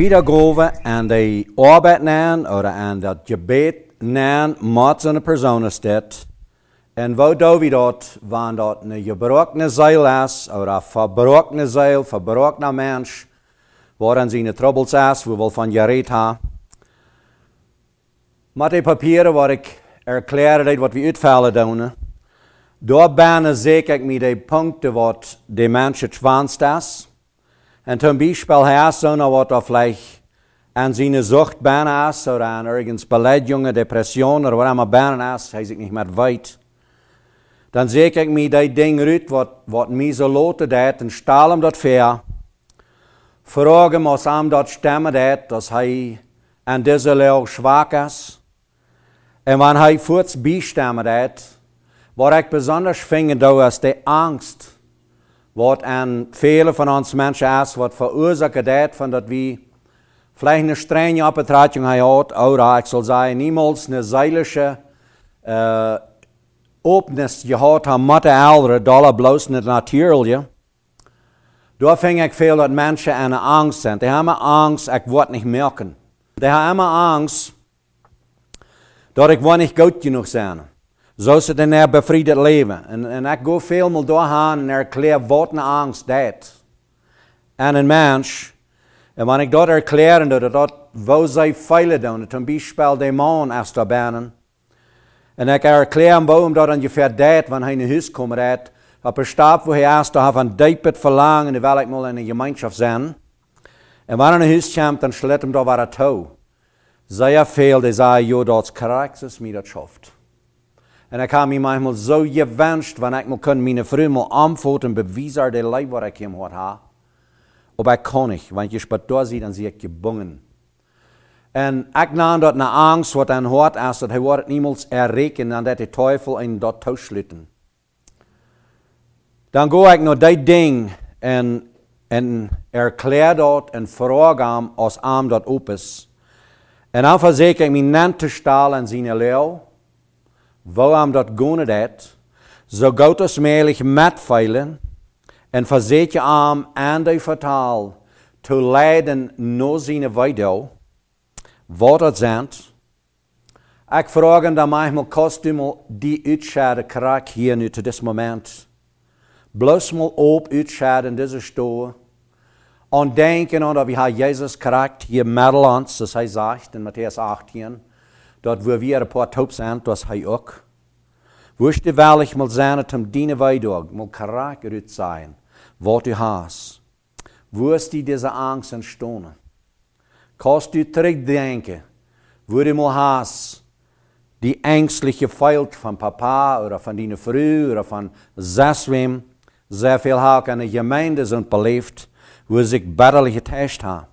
wiedergeven aan de arbeid nemen oder aan dat gebed nemen, maat zijn persoon is En wat doe je dat, wanneer dat een gebroken zeil is, of een verbroken zeil, verbroken mens, waarin ze in de troubles is, we wel van gereed hebben. Met de papieren waar ik erkläre, wat we uitvallen doen, daar ben ik zeker met de punten wat de het schwanst is. En toen Beispiel hij zo nog wat vielleicht an seine Sucht bijna is, oder an irgendeine Beleidigung, depression, oder was maar bijna is, hij zich niet meer weet. Dan zeg ik mij dat ding uit wat, wat mij zo loten deed en staal hem dat ver. Vraag hem als hem dat stemmen deed, dat hij aan deze leeuw zwak is. En wanneer hij voorts bijstemmen deed, wat ik bijzonder vind, dat is de angst Wat aan vele van ons mensen is, wat veroorzaakt, dat van dat wie vielleicht een strenge opbetrachting houdt, oder ik zal zeggen, niemals een zeilische uh, opnis gehad aan met ouderen, dollar bloos in het natuurlijke. Daar ving ik veel dat mensen aan angst zijn. Die hebben angst, ik word niet merken. Die hebben angst dat ik word niet goed genoeg zijn. Zo ze in haar bevrijdend leven. En, en ik ga veel doorgaan en erkläre wat een angst dat. En een mens. En wanneer ik dat erklären dat dat waar zij feilen doen, zum Beispiel de man als daar binnen. En ik erkläre waarom dat ongeveer dat, wanneer hij naar huis komt, dat op een stap waar hij als heeft een diep verlangen, en wil ik mal in een gemeenschap zijn. En wanneer hij naar huis komt, dan sluit hem daar waar het toe. Zij veel, die zeggen, ja, dat karakter is mij dat schaft. En ik ga me manchmal zo gewenst, wanneer ik me kan mijn vrouw me antwoorden en bewijzen de leid waar ik hem hoort ha. Maar ik kon niet, want je spat door ziet en zie ik gebongen. En ik nam dat naar angst wat hij hoort, als dat hij wordt niemals errekenen dan dat de teufel in dat toesluiten. Dan ga ik naar dit ding en, en erklaar dat en vraag hem als arm dat op is. En dan verzeker ik mijn nent te stalen en zijn leeuw. Waarom dat Gonedheit, so Gottes met feilen, en verzet je arm en de fatal te leiden no zijn video, wat het zijn. Ik vraag hem dan manchmal kostuum die uitschade krak hier nu te dit moment. Bloos mal op in deze stoel. En denken aan dat we Jezus krijgt hier middel ons, zoals hij zegt in Matthäus 18. dort wo wir ein paar taub sind, das habe ich auch. Wusste weil ich mal sein, zum dienen weidog, mal karagerüt sein, was du hast. Wusste die diese Angst entstehen. Kannst du zurückdenken, wo du mal hast, die ängstliche Feilt von Papa oder von deiner Frau oder von Saswim, sehr viel Haken in der Gemeinde sind belebt, wo sich bitterlich getestet haben.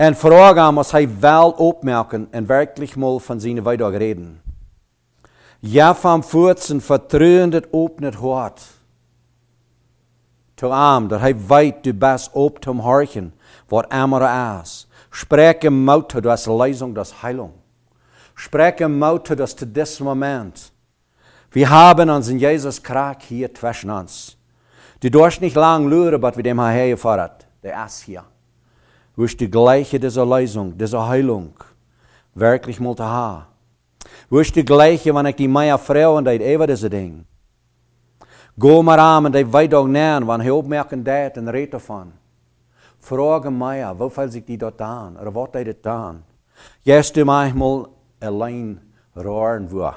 En vooral gaan moet hij wel opmerken en werkelijk mal van zijn weidag reden. Ja, van voortsen vertrouwen het opnet hart. Toe arm, dat hij weit du best op te horchen, wat ammer is. Spreken mout, dat is lezing, dat is heilung. Spreken mout, dat is te dit moment. Wir haben unseren Jesus Krag hier zwischen uns. Du durst nicht lang lüren, was wir dem Herr gefahren Der ist hier wirst du die gleiche dieser Leisung, dieser Heilung wirklich mal haben. Wirst du die gleiche, wenn ich die Meier Frau und die Eva diese Ding. Go mal an und die weit auch nähern, wenn ich aufmerken dat und red davon. Frage Meier, wo fällt sich die dort an, oder was die dort an. Jetzt du manchmal allein rohren wir,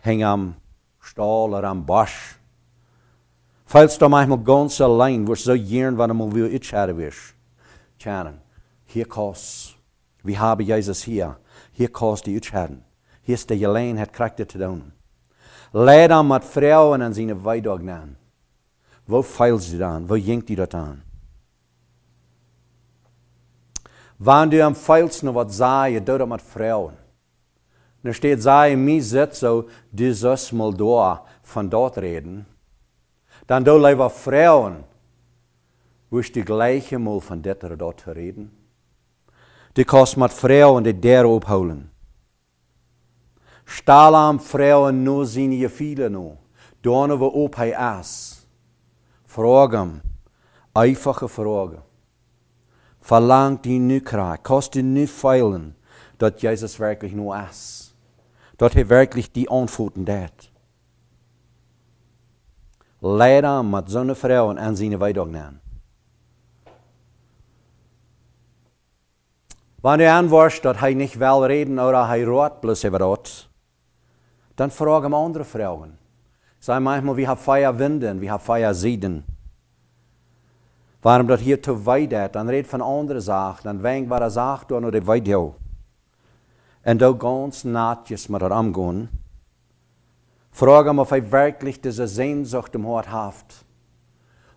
häng am Stahl oder am Bosch. Fällst du manchmal ganz allein wirst, so jähren, wenn du mal wieder ich hätte wirst. Channen. Hier kost. Vi har Jesus hier. Hier kost die utskärden. Hier är det gelegenhet krafter till dem. Led om att föräldrarna sina vägdag namn. Vad fejls de dan? Vad gängt de det an? Wann du am feilsten no wat sei, dort mat Frauen. Ne steht sei mi so du sollst mal da von dort reden. Dann do leiber Frauen, wirst die gleiche mal von dort dort reden. Du kannst mit vrouwen die deur ophouden. Staal aan vrouwen nu zien je vielen nu. Donen we op hij aas. Vragen. Einfache Fragen. Verlangt die nu kraak. Kost die nu feilen. Dat Jesus wirklich nur aas. Dat er wirklich die Antworten deed. Leider met zo'n vrouwen Frau zijn wij Weidung nemen. Wenn du anwarst, dass er nicht will reden oder er rot bloß über das, dann frage wir andere Frauen. Sei manchmal, wir haben Feierwinden, wir haben Feiersieden. Warum das hier zu weit ist, dann red von anderen Sachen, dann wegen, was er sagt oder die Video. Und du ganz nahtjes mit der Amgun. Fragen ihm, ob er wirklich diese Sehnsucht im Hort haft.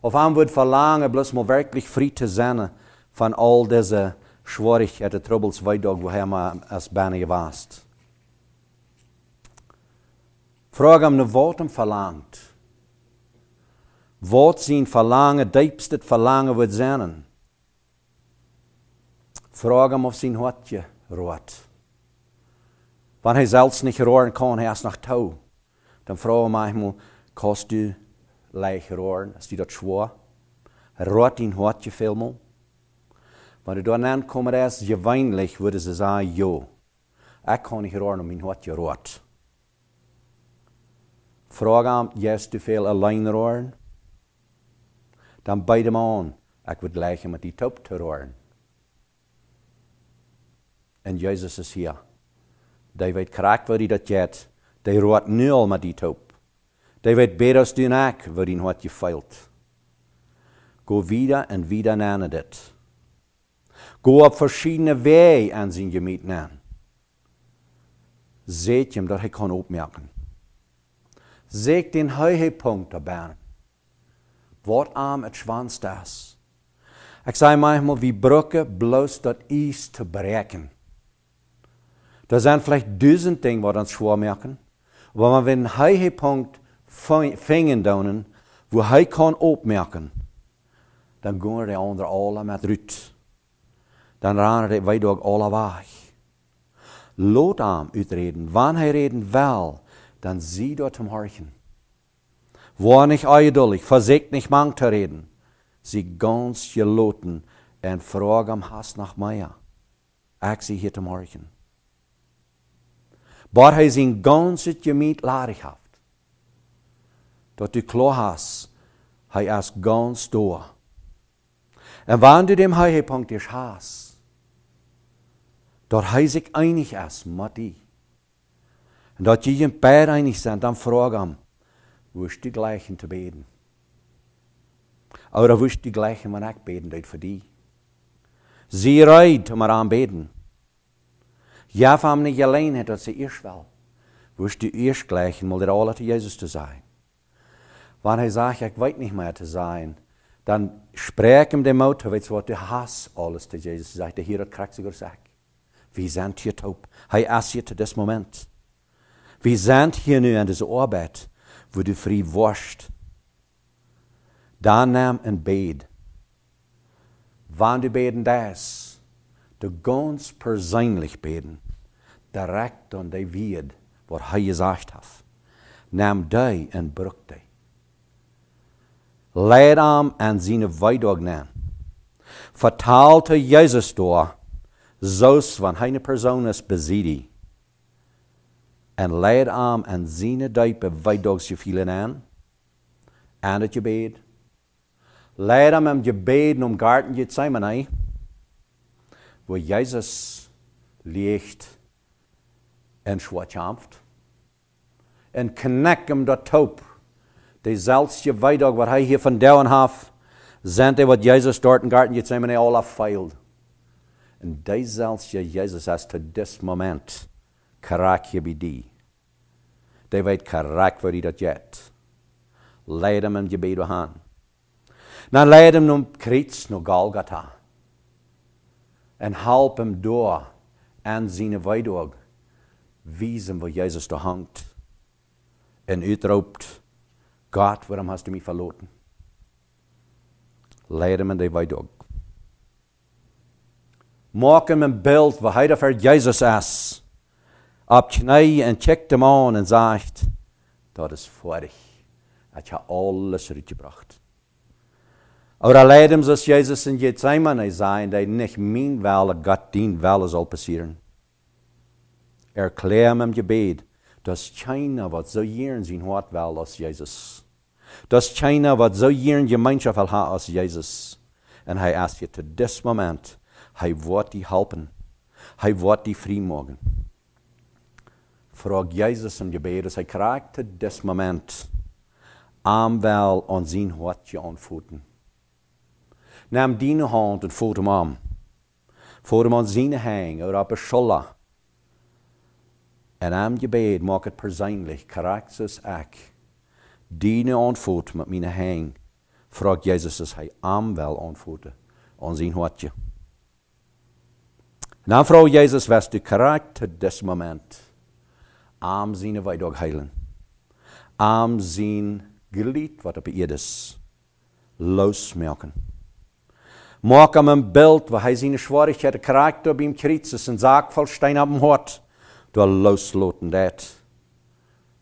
Ob er wird verlangen, bloß mal wirklich Friede sein von all diesen ich, svårigheter, trubbels varje dag hemma as Benny vast. Fråga om vad ne verlangt. förlangt. Vad sin förlange, djupste förlange vid zenen. Fråga om sein Hortje råd. Wenn er selbst nicht rohren kann, er ist nach Tau. Dann frage ich manchmal, kannst du leicht rohren? Ist dir das schwer? Er rohrt ihn heute vielmal. Maar een an kommer je geweinlich würde ze zeggen, jo. ik kan hier aan om min wat je roert. Vraag aan jes te veel alleen roeren. Dan beide man, aan. Ik wil gelijk met die top te roeren. En Jezus is hier. Die weet kraak waar hij dat jet. Die roert nu al met die top. Die weet beter doen ek waarin wat je feilt. Go wieder en wieder naar dit. Go op verschillende wegen aan zijn gemeente Seht hem dat hij kan opmerken. Zeg den Höhepunkt der Bern. Wort arm et Schwanz das. Ich sage manchmal, wie brokken bloos dat is te breken. Er sind vielleicht duizend dingen die uns merken. Aber wenn wir einen Höhepunkt fingen donen, wo hij kan opmerken. dann gehen de anderen alle met rut. dann ranar wij ook alle weg. Lot aan uitreden. Wanneer hij reden wel, dann sieh dort hem horchen. War nicht eidelig, versägt nicht mang zu reden. Sie ganz geloten en frag am Hass nach Meier. ach sie hier zum Horchen. Bar hij zijn ganze gemiet larig haft. Dat du klohas, hast, hij is ganz door. En wann du dem Heihepunkt ist hast, Daar hy ek einig is met U. En dat jy en einig sind, dann frage hom, hoe is die gleichen zu beten? Oder wo ist die gleichen, wenn ich beten deut für die? Sie reut, um er anbeten. Ja, van nicht allein hat, dass sie erst will. Wo ist die erst gleichen, mal der alle zu Jesus zu sein? Wenn er sagt, ich weiß nicht mehr zu sein, dann sprech ihm dem Auto, weil du, was du hast, alles zu Jesus sagt, der Hero kriegt sogar gesagt. Vi sind hier taub. Hij is hier till this moment. Vi sind hier nu an deze Arbeit, wo du fri worst. Dann nam een bed. Wann du beden das, du ganz persönlich beden, direkt an de Wied, wo hij gesagt hat. Nam die en bruk die. Leid am an seine Weidog nahm. Vertalte Jesus door, Zoals van heine persoon is bezidi. En leid aan en zine duipe wijdogs je vielen aan. En het je bed. Leid aan en je bed om garten je tsaimene. Wo Jezus leegt en schwatjaamft. En knek hem dat toop. De zelfs je wijdog wat hij hier van duwen heeft. hij wat Jezus dort in garten je tsaimene al afveild. En deizelfde Jezus als te dit moment karak je bij die. Die weet karak waar die dat jet. Leid hem in je bij de hand. Dan nou leid hem nu Krits, naar nou Golgotha. En help hem door en zijn weidog. hem waar Jezus de hangt. En uitroept, God, waarom hast du mij verloren? Leid hem in die weidog. Maak hem een beeld waar hij voor Jezus is. Op knie en check hem aan en zegt, dat is voorig. Dat je alles uitgebracht. Aber hem zoals Jezus in Gethsemane sein, der nicht mein Wille, God dient Wille soll passieren. Erklär im Gebet, dass dat China wat jern zijn hat, wel als Jesus. Dass keiner, was so je Gemeinschaft wil hebben als Jezus. En hij ist je tot dit Moment hij wordt die helpen. Hij wordt die vrijmaken. Vraag Jezus om je beders. Hij krijgt het des moment arm wel aan zijn hart je aanvoeten. Neem die hand en voet hem aan. Voet hem aan zijn hang, of op een scholla. En aan je bed maak het persoonlijk, karakter ik. Dienen aanvoet met mijn hang. Vraag Jezus als hij arm wel aanvoeten aan zijn je. Na, Frau Jesus was du Charakter des moment. Arm sien wy dog heilen. Arm sien gelied wat op eed is. Losmerken. Maak am 'n beeld waar hy sien swaarheid karakter op hom kriets is en saak vol steen op hom hart. Door losloten dit.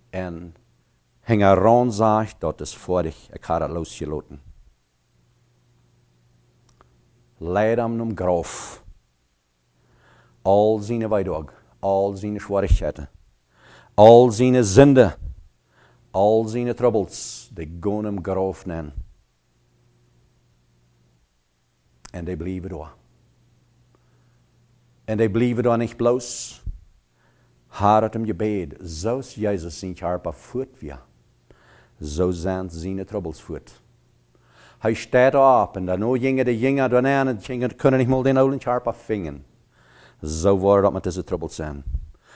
En hang around saag dat is voor dich ek het losgeloten. Leid am nom graf. al zijn wijdog, al zijn schwierigheden, al zijn zinden, al zijn troubles, die gaan hem geroofden. En die blijven er, En die blijven er niet bloos. Haar het hem gebed, zoals Jezus zijn harpa voert via. Zo zijn zijn troubles voet. Hij staat op en daarna gingen de jinger daarna en gingen kunnen niet meer den oude harpa vingen zo worden dat met deze troubled zijn.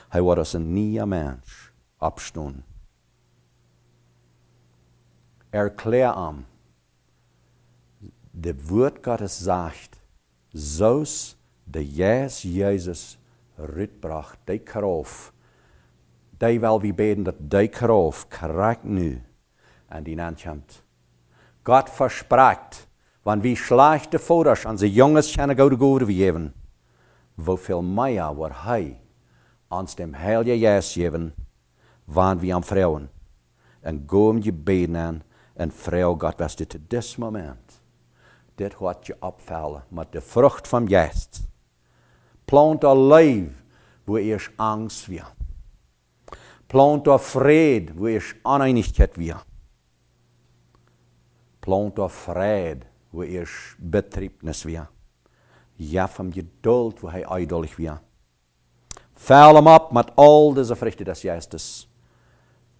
Hij was als een nieuw mens opstaan. Erklär am, de woord Gottes zegt, zoals de Jezus Jezus ritbracht, die kracht, die wel wie beden dat die kracht krijgt nu en die aankomt. God verspreekt, wanneer wie de foto's aan zijn jongens kunnen goede goede geven wofür mehr war hei ans dem Heilige Jesus geben, waren wie am vrouwen, En gom je benen en vrouw God was dit dit moment. Dit wat je opvallen met de vrucht van Jezus. Plant een leven waar je angst weer. Plant een vrede waar je oneinigheid weer. Plant een vrede waar je betriebnis weer. Ja, van geduld waar hij ijderig weer. Vuil hem op met al deze vruchten des Geistes.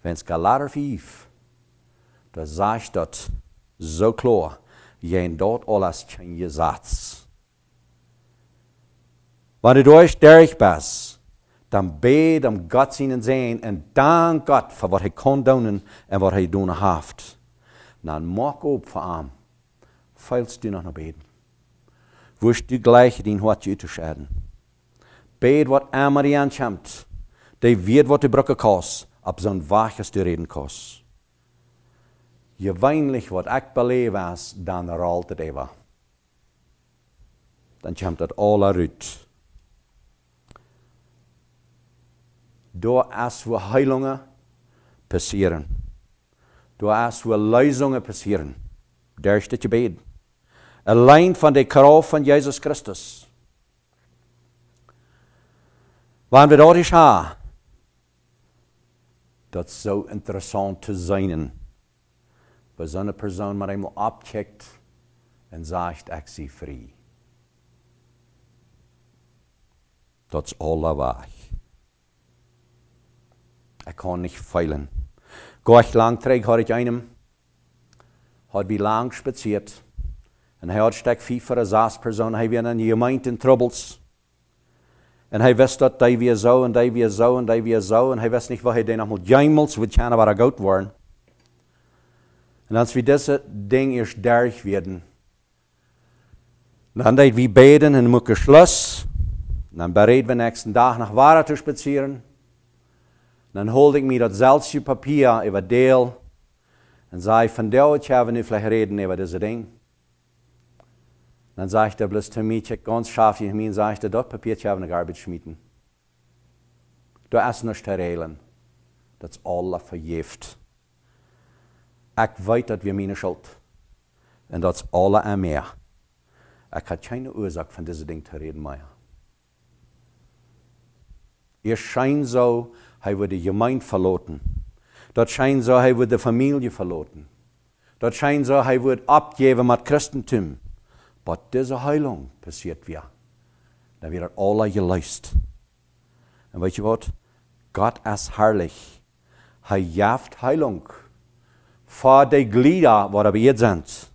Wenn's Galater 5, da sagt dat so klar, jen dort alles kein Gesetz. Wenn du euch durch bist, dann bet um Gott seinen Sehen und dank Gott für was er kann tun und was er tun hat. Dann mach ob für ihn, falls du noch noch beten. wirst du gleich den Hort unterscheiden. Beid, wat einmal anschaut, der wird, was du brücke kost, ab so ein waches du reden kost. Je weinlich wat ik beleef was, dan er altijd Dann Dan komt dat al eruit. Door als we heilingen passeren. Door als we lezingen passeren. Daar is dat je allein von der kracht von Jesus Christus. Wenn wir dort is ha, dat is interessant zu sein, Bij so eine Person eenmaal opcheckt en zegt, ik zie vrij. Dat is alle weg. Ich kann nicht feilen. Gleich lang trägt heute einem, hat wie lang spaziert. En hij had stek voor een aaspersoon. Hij weer in je gemeente in troubles. En hij wist dat hij weer zo en hij weer zo en hij weer zo. En hij wist niet wat hij dan Nog jemals wat gaan waar hij goed worden. En als we deze ding eerst derg werden. Dan deed we beden en moeken slus. Dan bereid we de nächsten dag naar Wara te spazieren. Dan holde ik me dat je papier over deel. En zei, van vandaag hebben we nu vlecht reden over deze ding. dann sagte bloß Termitchen ganz scharf ich in ich dir, dort Papierchen auf eine Garbage schmieden. Du hast nicht herrelen. Das ist alles vergift. Ich weiß, dass wir meine Schuld. Und das ist alles am Meer. Ich habe keine Ursache von diesem Ding zu reden mehr. Ihr scheint so, er würde die Gemeinde verloten. Dort scheint so, er würde die Familie verloten. Dort scheint so, er würde abgeben mit Christentum. Wat dis 'n heiling beseet weer. Dan wird alle gelöst. Und weißt du was? Gott ist herrlich. Er jaft Heilung für die Glieder, die wir hier sind.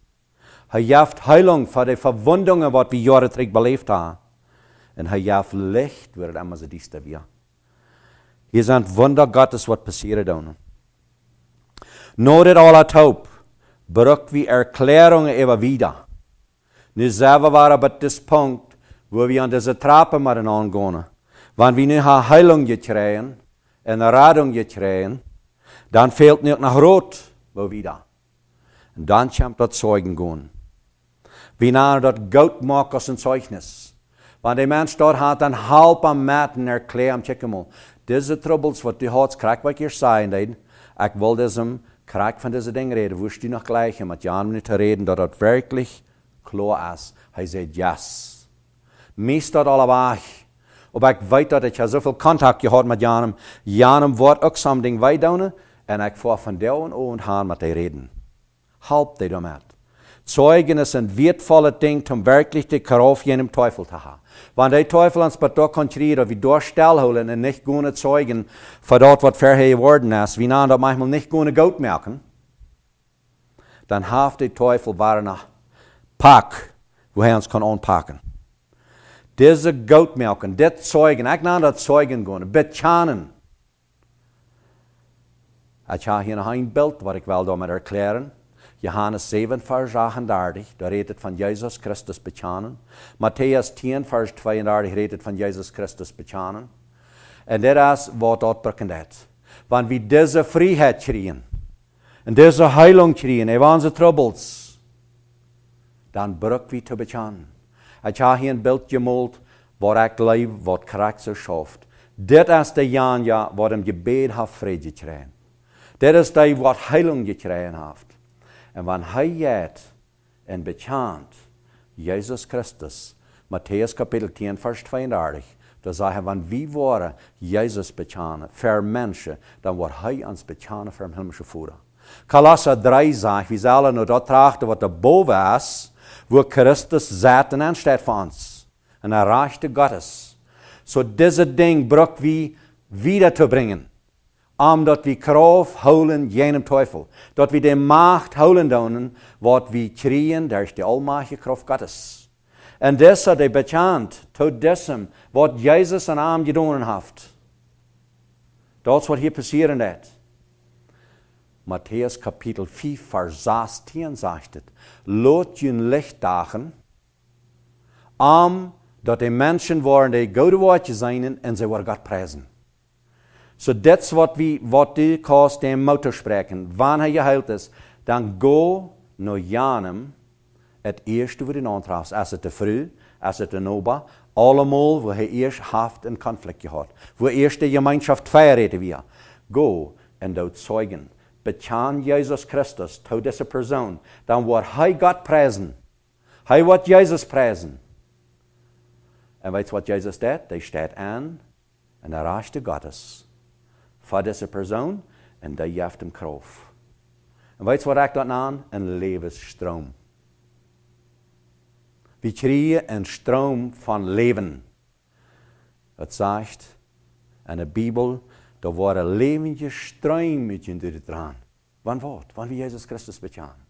Er jaft Heilung für die Verwundungen, die wir Jahre zurück belebt haben. Und er jaft Licht, wird immer so diester wir. Hier sind Wunder Gottes, was passiert. Nur das aller taub, braucht wie Erklärungen immer wieder. Nu zijn we waren op dit punt waar we aan deze trappen moeten aangaan. Wanneer we nu haar heilung gekregen en een redding gekregen, dan fehlt niet nog rood we wieder. En dan komt dat Zeugen gaan. We naar dat goud maken als een Zeugnis. Want die mens daar had een halp in maten erklären, om te al. Deze troubles wat die had, krijg wat je zei, ik wil deze krijg van deze dingen reden. Wist je nog gleich, met Jan niet te reden, dat dat werkelijk klas hy gesagt, yes. Meester allebei. Och ek weet dat ek soveel kontak gehad met Janem. Janem word ook something wydone en ek voor van daun und han met hy reden. Halb dit damit. Zeugen ist ein wertvolles Ding, um wirklich die Karauf jenem Teufel zu haben. Wenn der Teufel uns bei dort kontrolliert, wie dort stillholen und nicht gute Zeugen für dort, was verheer geworden ist, wie nahe dort manchmal nicht gute Gott merken, dann hat der Teufel wahre Nacht park wo er uns kann anpacken. Diese Goatmelken, das Zeugen, ich naar dat Zeugen gehen, betjanen. Ik ga hier een beeld wat ik wil daarmee erklären. Johannes 7, vers 38, daar redt het van Jezus Christus betjanen. Matthäus 10, vers 32 redt het van Jezus Christus betjanen. En dit is wat uitdrukkend is. Want wie deze vrijheid schreeuwen, en deze heiling schreeuwen, en onze troubles, dan brug wie te bechan. Het ja hier een beeld gemold, waar ik leef, wat krak zo schaft. Dit is de jaan ja, waarom je bed haft vrede gekregen. Dit is de wat heiling gekregen haft. En wanneer hij jet en bechant, Jezus Christus, Matthäus kapitel 10, vers 32, dan hij wanneer wie waren Jezus betjanen, ver mensen, dan wordt hij ons betjanen ver hem hemelse voeren. Kalassa 3 zegt, wie zullen nu dat trachten wat er boven is, wo Christus zat en aanstaat voor ons. En hij Gottes. So diese ding brok wie wieder te brengen. Omdat wie Kraft holen jenem Teufel. Dat wie die macht holen donen, wat wie kriegen durch de almachtige Kraft Gottes. En des der Bechant, bekannt, tot dessen, wat Jesus an Arm gedaan heeft. Dat is wat hier passieren is. Matthäus Kapitel 4, Vers 16 zegt het. Lot je lichtdagen am, dat de mensen waren die goede woordje zijn en ze waren God prezen." So dat wat, we, wat die kost de motor spreken. Wanneer je heilt is, dan go no Janem, het eerste wat je Antrags, Als het de früh, als het de noba, allemaal wo hij eerst haft een conflict gehad. wo eerst de gemeenschap vrijreden wir. Go en dat zeugen. bechan Jesus Christus till dessa person, dan var han God present, Han wird Jesus präsen. En weet wat Jezus deed? Hij staat aan en hij raasde Gottes. Voor deze persoon en die heeft hem kroof. En weet wat ik dat aan? Een levensstroom. We creëren een stroom van leven. Het zegt in de Bibel. Da waren lebendige in durch dran. Wann Wort, wann wir Jesus Christus bejahen.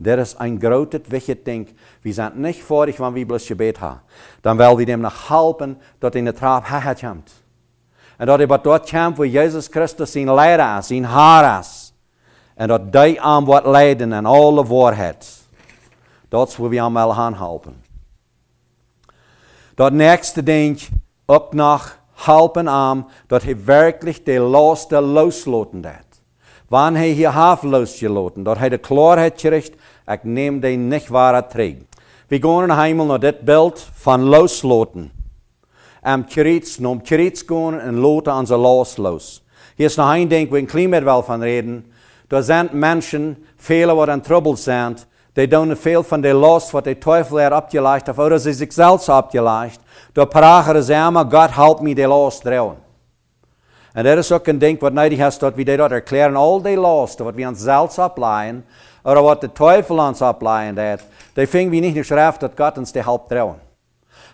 Der is een grote denkt, We zijn niet vorig wanneer we bloos gebed hebben. Dan wil we hem nog helpen dat in de trap hij hemt. En dat hij dort komt voor Jesus Christus zijn leider is, zijn haar is. En dat die aan wat leiden en alle waarheid. Dat wil we hem wel gaan helpen. Dat nächste ding, ook nach halpen arm, dat hij wirklich de Last losloten hat. Wann hij hier half losgelaten, dat hij de klarheid gericht, ik neem de nicht ware trägen. We gaan hemel naar dit beeld van losloten. Am Kreets, nom Kreets gaan en loten onze last los. Hier is nog een ding, we klimaat wel van reden. Er zijn mensen, vele wat in trouble zijn, die doen veel van de los wat de teufel er opgelegd of ze zichzelf opgelegd de prachtige samen, God help me de lost dreun. En dat is ook een ding wat nodig is dat we dat erklären, al die lost, wat we ons zelfs opleiden, of wat de teufel ons opleiden, dat, dat vingen we niet in schrift dat God ons de help dreun.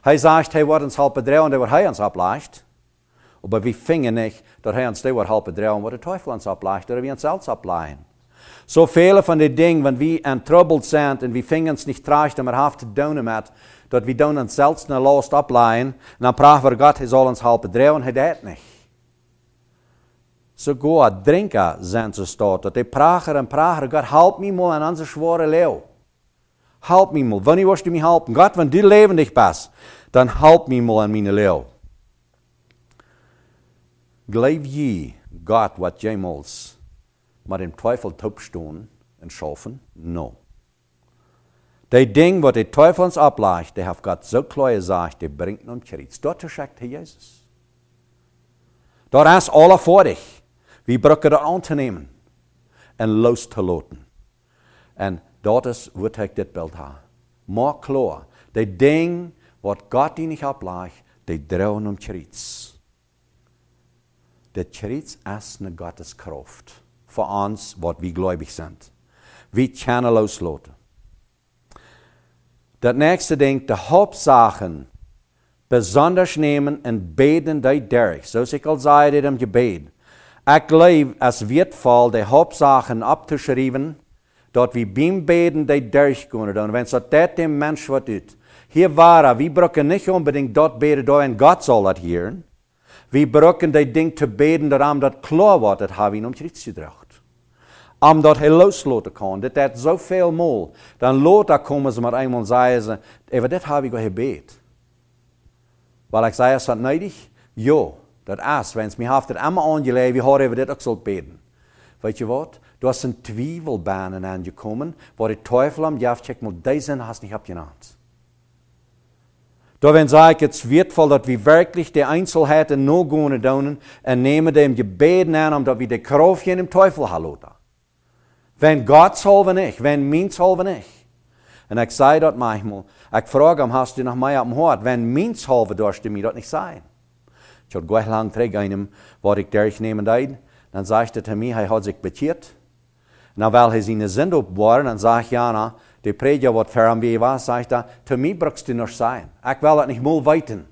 Hij zegt, hij wordt ons helpen dreun, dat wordt hij ons opleidt. Maar we vingen niet dat hij ons de wordt helpen dreuen, wat de teufel ons opleidt, dat we ons zelfs opleiden. Zo so, van die dingen, wanneer we in trouble zijn en we vingen ons niet traag, dan er af te doen met, dat we dann zelfs naar Last ableihen, dann brauchen wir God, Hij zal ons helpen drehen, Hij das niet. Sogar Trinker drinken sie dort, dass die Pracher en Pracher, God help me, mal an onze schwere leeuw. Help me mal, Wanneer ich willst du helpen? God, wanneer leven dein Leben dan help me help mich mal an meine Leben. God, je jij was maar in twijfel Teufel topstehen en schaffen? No. Det ding vad det teufels ableicht, det har Gott so klar sagt, det bringt någon kritik. Dort sagt Jesus. Dort ist alla vor dich, wie brukar det annehmen en los te laten. En dort is wat ek dit beeld ha. Maak klaar, die ding wat God nie ablaag, die drouen um kritik. Dit kritik is 'n Gottes kraft vir ons wat wie gläubig sind. Wie channel losloten. Das nächste Ding, die Hauptsachen besonders nehmen und beten die durch. So ich als sei im Gebet. Ich glaube, es wird voll, die Hauptsachen abzuschreiben, dort wie beim Beten die durchgehen. Und wenn so das dem Mensch was tut, hier war er, wir brauchen nicht unbedingt dort beten, da ein Gott soll das hören. Wir brauchen die Ding zu beten, darum das klar wird, das haben wir in uns gebracht. omdat hij loslaten kan. Dat dat zoveel mol Dan later komen ze maar eenmaal zeggen ze, even dat heb ik gebed. Weil ik zei, is dat nodig? Ja, dat is. Wenn het mij heeft het allemaal aangelegen, wie even dit ook zal beden. Weet je wat? Du hast in Twiebelbahnen angekommen, wo der Teufel am Jaftcheck mal deze, hast je hand. Da wenn sage het is wertvoll, dat we werkelijk die Einzelheiten nog kunnen doen en nemen dem gebeden aan um dass we de Kraft in de Teufel halten. Wenn Gods salve nicht, wenn min salve nicht. Und ich zei dat manchmal. Ik vraag hem, hast du nog mij op hoort? Wenn min salve durfte mir dat nicht sein. Ich had gleich lang träg einem, wat ik derich nehmen Dann sagte er mir, hij hat sich betiert. Na, weil er seine Sendung war, dann sage ich Jana, die Prediger, wat für wie war, sagt er, zu mir brauchst du noch sein. Ich will das nicht mal weiten.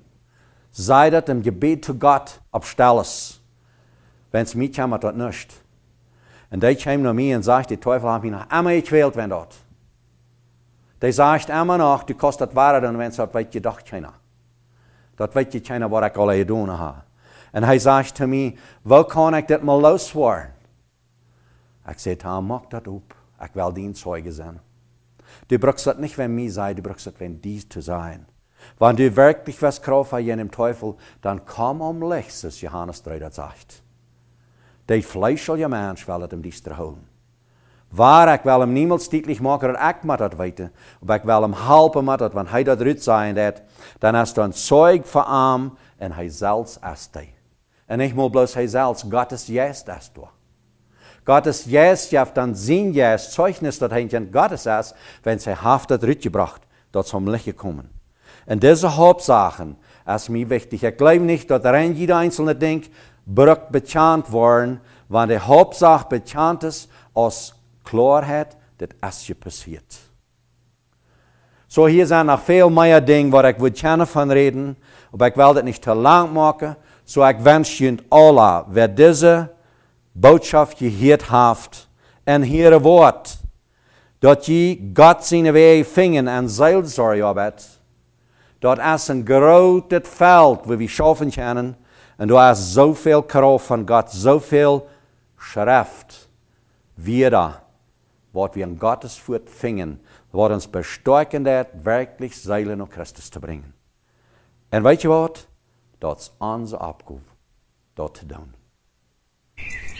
Sei das im Gebet zu Gott, ob Stalles. Wenn's mich haben, hat nicht. En die kwam naar mij en zei: de teufel heeft mij nog eenmaal gewild, wenn dat. Die zei: immer nog, du kost dat ware dan, wenn dat weet je doch keiner. Dat weet je china wat ik al gedaan heb. En hij zegt tegen mij, wel kan ik dat maar losworden? Ik zei 'Ha, mag maak dat op. Ik wil die Zeuge zijn. Du brauchst dat niet wenn mij zei, du brauchst dat wenn die te zijn. Wanneer du wirklich was kaufen an jenem Teufel, dann komm om Licht, Johannes 3 zegt. die fleischelje mens wil het om die strahoon. Waar ik wel hem niemals tydelik maak dat ek maar dat weet, of ek wel hom help met dat want hy dat rut sein het, dan as dan sorg vir hom en hij selfs as hy. En nicht mal bloß hij zelfs, Gott ist jetzt das du. Gott ist jetzt, ja, dann sehen ja das Zeugnis, das Händchen Gottes ist, wenn sie Haft dat hat rübergebracht, dort zum Licht gekommen. Und diese Hauptsachen ist mir wichtig. Ich glaube nicht, er rein jeder Einzelne denkt, brug bechan't worden, want hoofdzaak Hauptsache is als klaarheid dat das je passiert. So hier zijn nog veel meer dingen waar ik wil kennen van reden, maar ik wil dat niet te lang maken. Zo so ik wens je Allah, wer deze boodschap je gehoord heeft en hier woord, dat je God zijn wij vingen en zielzorg arbeidt. Dat is een groot veld waar we schaffen kunnen en du hast so viel Kraft von Gott, so viel Schrift, wieder, was wir an Gottes Furt fingen, was uns bestärken hat, wirklich Seelen und Christus zu bringen. Und weißt du was? Das ist unser Abgabe, dort zu tun. Yeah.